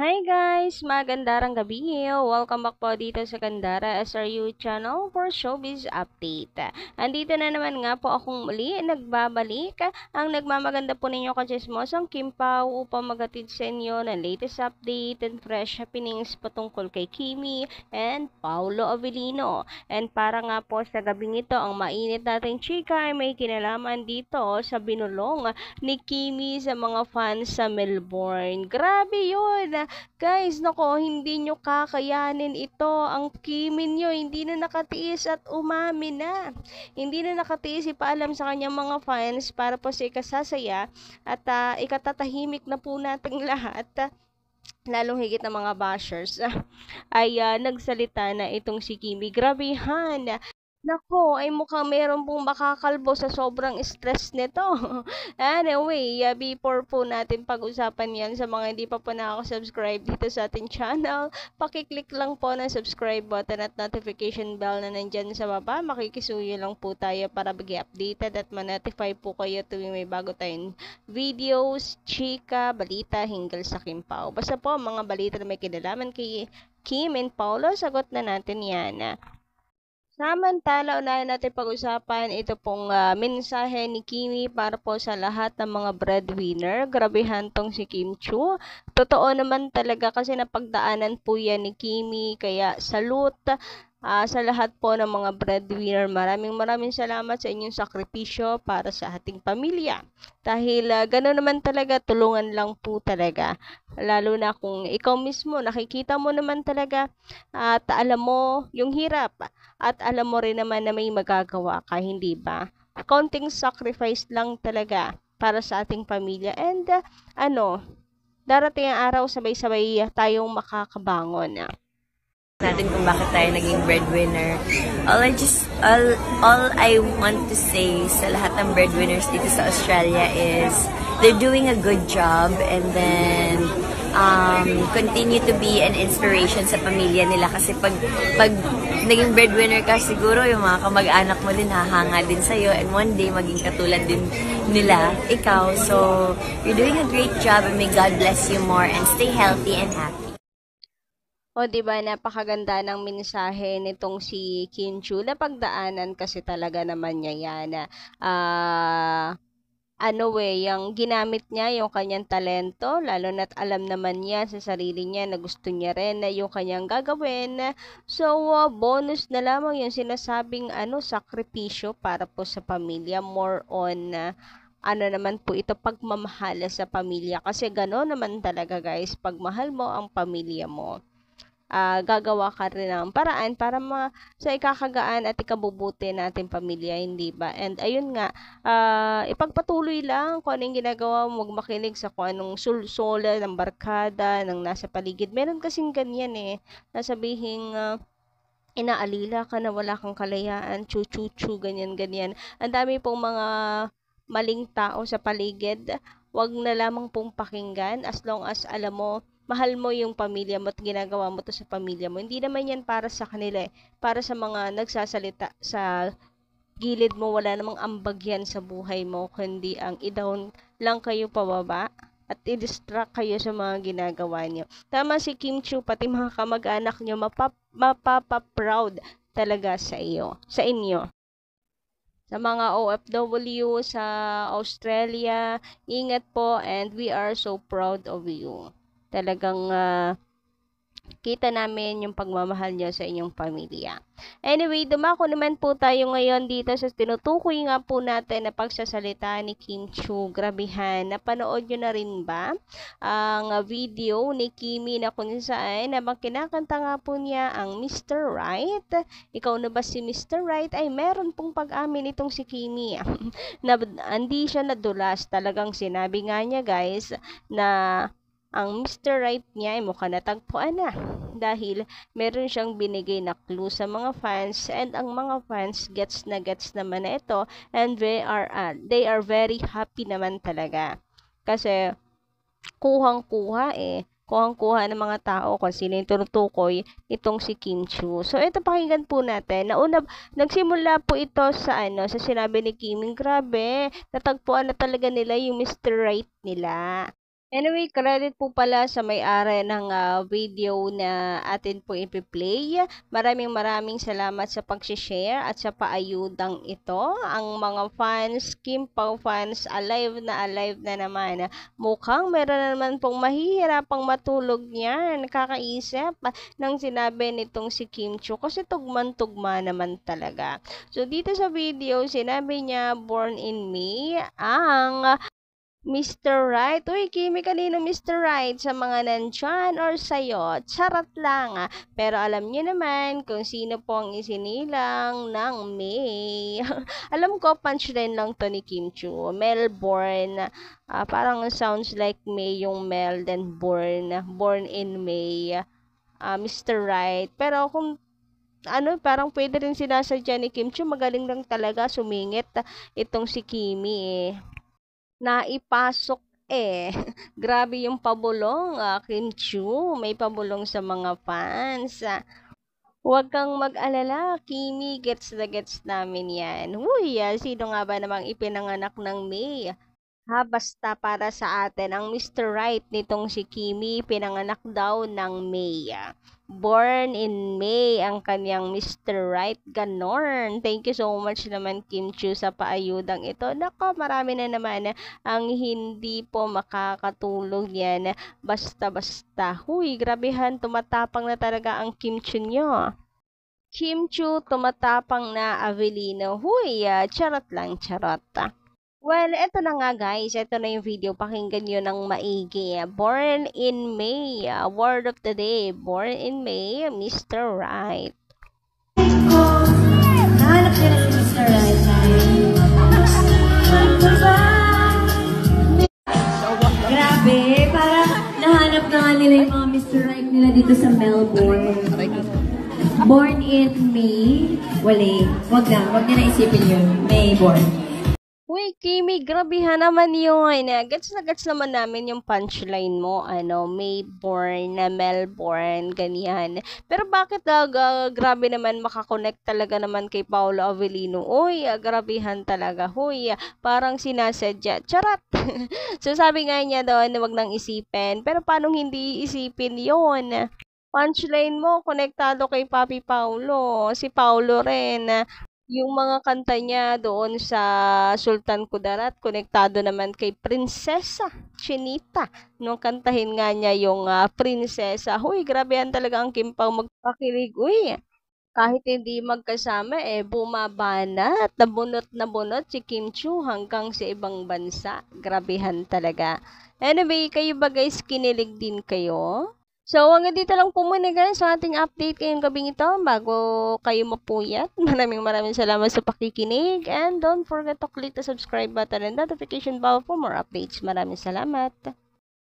Hi guys! Magandarang gabi! Welcome back po dito sa Gandara SRU channel for showbiz update. Andito na naman nga po akong muli, nagbabalik. Ang nagmamaganda po ninyo kachismos ang Kim Pao upang magatid sa inyo ng latest update and fresh happenings patungkol kay Kimi and Paolo Avellino. And para nga po sa gabing ito, ang mainit nating chika ay may kinalaman dito sa binulong ni Kimi sa mga fans sa Melbourne. Grabe yun! guys, nako, hindi nyo kakayanin ito. Ang kimi nyo, hindi na nakatiis at umami na. Hindi na nakatiis ipaalam sa kanyang mga fans para po sa ikasasaya at uh, ikatatahimik na po nating lahat. Uh, lalong higit ng mga bashers ay uh, nagsalita na itong si Kimi. Grabihan, Nako, ay mukhang meron pong makakalbo sa sobrang stress nito. anyway, uh, before po natin pag-usapan yan sa mga hindi pa po nakaka-subscribe dito sa ating channel, pakiclick lang po ng subscribe button at notification bell na nandyan sa baba. Makikisuyo lang po tayo para bigay updated at manotify po kayo tuwing may bago tayong videos, chika, balita, hinggil sa Kimpaw. Basta po, mga balita na may kinalaman kay Kim and Paolo, sagot na natin yan. Samantala, unahin natin pag-usapan ito pong uh, mensahe ni Kimi para po sa lahat ng mga breadwinner. Grabehan tong si Kim Chu. Totoo naman talaga kasi napagdaanan po yan ni Kimi. Kaya salute uh, sa lahat po ng mga breadwinner. Maraming maraming salamat sa inyong sakripisyo para sa ating pamilya. Dahil uh, gano'n naman talaga, tulungan lang po talaga. Lalo na kung ikaw mismo, nakikita mo naman talaga at alam mo yung hirap at alam mo rin naman na may magagawa ka, hindi ba? Counting sacrifice lang talaga para sa ating pamilya. And uh, ano, darating ang araw sabay-sabay tayong makakabangon. Uh natin kung bakit tayo naging breadwinner. All I just, all, all I want to say sa lahat ng breadwinners dito sa Australia is they're doing a good job and then um, continue to be an inspiration sa pamilya nila kasi pag, pag naging breadwinner ka siguro yung mga kamag-anak mo din hahanga din sa'yo and one day maging katulad din nila, ikaw. So, you're doing a great job and may God bless you more and stay healthy and happy. O, di ba, napakaganda ng mensahe nitong si Kinchu. Napagdaanan kasi talaga naman niya yan. Ah, uh, ano eh, yung ginamit niya yung kanyang talento, lalo na't alam naman niya sa sarili niya na gusto niya rin na yung kanyang gagawin. So, uh, bonus na lamang yung sinasabing ano, sakripisyo para po sa pamilya. More on uh, ano naman po ito pagmamahal sa pamilya kasi gano naman talaga guys pagmahal mo ang pamilya mo uh, gagawa ka rin ng paraan para ma sa ikakagaan at ikabubuti natin pamilya, hindi ba? And ayun nga, uh, ipagpatuloy lang kung anong ginagawa mo, magmakinig sa kung anong sulsola ng barkada, ng nasa paligid. Meron kasing ganyan eh, nasabihing uh, ah, inaalila ka na wala kang kalayaan, chu-chu-chu, ganyan-ganyan. Ang dami pong mga maling tao sa paligid, wag na lamang pong pakinggan as long as alam mo mahal mo yung pamilya mo at ginagawa mo to sa pamilya mo. Hindi naman yan para sa kanila eh. Para sa mga nagsasalita sa gilid mo, wala namang ambag yan sa buhay mo, kundi ang i-down lang kayo pababa at i-distract kayo sa mga ginagawa niyo. Tama si Kim Chu, pati mga kamag-anak niyo, mapap mapapaproud talaga sa iyo, sa inyo sa mga OFW sa Australia. Ingat po and we are so proud of you talagang uh, kita namin yung pagmamahal niya sa inyong pamilya. Anyway, dumako naman po tayo ngayon dito sa tinutukoy nga po natin na pagsasalita ni Kim Chu. Grabihan, napanood nyo na rin ba ang video ni Kimi na kung saan na kinakanta nga po niya ang Mr. Right? Ikaw na ba si Mr. Right? Ay, meron pong pag-amin itong si Kimi. na, hindi siya nadulas. Talagang sinabi nga niya guys na ang Mr. Right niya ay mukha natagpuan na dahil meron siyang binigay na clue sa mga fans and ang mga fans gets na gets naman na ito and they are, uh, they are very happy naman talaga. Kasi kuhang-kuha eh kuhang-kuha ng mga tao kung sino yung tunutukoy itong si Kim Chu. So, ito pakinggan po natin. Nauna, nagsimula po ito sa ano, sa sinabi ni Kim, grabe, natagpuan na talaga nila yung Mr. Right nila. Anyway, credit po pala sa may-ari ng uh, video na atin po ipi-play. Maraming maraming salamat sa pag-share at sa paayudang ito. Ang mga fans, Kim Pao fans, alive na alive na naman. Mukhang meron na naman pong mahihirapang matulog niyan. Kakaisip ah, ng sinabi nitong si Kim Chu kasi tugman-tugma naman talaga. So dito sa video, sinabi niya, born in me ang Mr. Right. Uy, Kimi, kanino Mr. Right? Sa mga nandyan or sa'yo? Charot lang. Ah. Pero alam niyo naman kung sino po ang isinilang ng May. alam ko, punch punchline lang to ni Kim Chu. Melbourne. ah, parang sounds like May yung Mel, then born. Born in May. Ah, Mr. Right. Pero kung ano, parang pwede rin sinasadya ni Kim Chu, magaling lang talaga sumingit itong si Kimi eh naipasok eh. Grabe yung pabulong, uh, Kim Chu. May pabulong sa mga fans. Uh, Huwag kang mag-alala, Kimi, gets na gets namin yan. Uy, uh, ah, sino nga ba namang ipinanganak ng May? Ha, basta para sa atin, ang Mr. Right nitong si Kimi, pinanganak daw ng May. Born in May ang kanyang Mr. Right Ganorn. Thank you so much naman Kim Chu sa paayudang ito. Nako, marami na naman ang hindi po makakatulog yan. Basta-basta. Huy, grabehan, tumatapang na talaga ang Kim Chu nyo. Kim Chu, tumatapang na Avelino. Huy, uh, charot lang, charot. Ah. Well, eto na nga guys, eto na yung video, pakinggan nyo ng maigi. Born in May, uh, word of the day, born in May, Mr. Right. Hanap nila si Mr. Right. Grabe, para nahanap na nga nila yung mga Mr. Right nila dito sa Melbourne. Born in May, wala, wag na, wag na naisipin yun, May born. Uy, Kimi, grabihan naman yun. Eh. Gets na gets naman namin yung punchline mo, ano, Mayborn, na Melbourne, ganyan. Pero bakit uh, grabe naman makakonect talaga naman kay Paolo Avellino? Uy, uh, grabihan talaga. Uy, ah, parang sinasadya. Charat! so, sabi nga niya doon, wag nang isipin. Pero paano hindi isipin yon punchline mo, konektado kay Papi Paolo. Si Paolo rin, yung mga kanta niya doon sa Sultan Kudarat, konektado naman kay Prinsesa Chinita. Nung kantahin nga niya yung uh, Prinsesa, huy, grabe yan talaga ang kimpang magpakilig. Uy, kahit hindi magkasama, eh, bumabanat, nabunot na bunot si Kim Chu hanggang sa ibang bansa. Grabehan talaga. Anyway, kayo ba guys, kinilig din kayo? So, hanggang dito lang po muna guys sa ating update ngayong gabing ito bago kayo mapuyat. Maraming maraming salamat sa pakikinig and don't forget to click the subscribe button and notification bell for more updates. Maraming salamat!